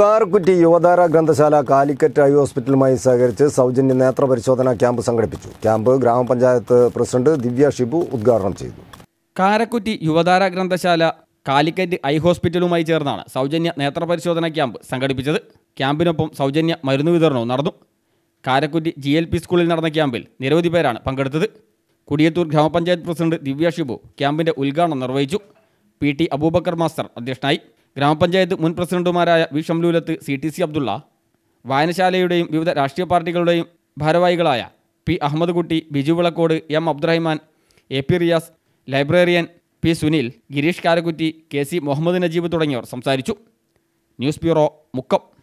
കാർക്കുറ്റി യുവധാര ഗ്രന്ഥശാല കാലിക്കറ്റ് ഐ ഹോസ്പിറ്റലുമായി സഹകരിച്ച് സൗജന്യ നേത്ര പരിശോധനാ ക്യാമ്പ് സംഘടിപ്പിച്ചു ക്യാമ്പ് ഗ്രാമപഞ്ചായത്ത് പ്രസിഡന്റ് ദിവ്യ ഷിബു ഉദ്ഘാടനം ചെയ്തു കാരക്കുറ്റി യുവധാര ഗ്രന്ഥശാല കാലിക്കറ്റ് ഐ ഹോസ്പിറ്റലുമായി ചേർന്നാണ് സൗജന്യ നേത്ര പരിശോധനാ ക്യാമ്പ് സംഘടിപ്പിച്ചത് ക്യാമ്പിനൊപ്പം സൗജന്യ മരുന്ന് വിതരണവും നടന്നു കാരക്കുറ്റി ജി എൽ പി സ്കൂളിൽ നടന്ന ക്യാമ്പിൽ നിരവധി പേരാണ് പങ്കെടുത്തത് കുടിയത്തൂർ ഗ്രാമപഞ്ചായത്ത് പ്രസിഡന്റ് ദിവ്യ ഷിബു ക്യാമ്പിന്റെ ഉദ്ഘാടനം നിർവഹിച്ചു പി ടി അബൂബക്കർ മാസ്റ്റർ അധ്യക്ഷനായി ഗ്രാമപഞ്ചായത്ത് മുൻ പ്രസിഡന്റുമാരായ V Shamlulath C T C Abdulla വായനശാലയുടെയും വിവിധ രാഷ്ട്രീയ പാർട്ടികളുടെയും ഭാരവാഹികളായ P Ahammed Kutty Biju Vilakkode M Abdurahiman A P Riyas librarian P Sunil Girish Karakkutty K C Muhammed Najeeb തുടങ്ങിയവർ സംസാരിച്ചു ന്യൂസ് ബ്യൂറോ മുക്കം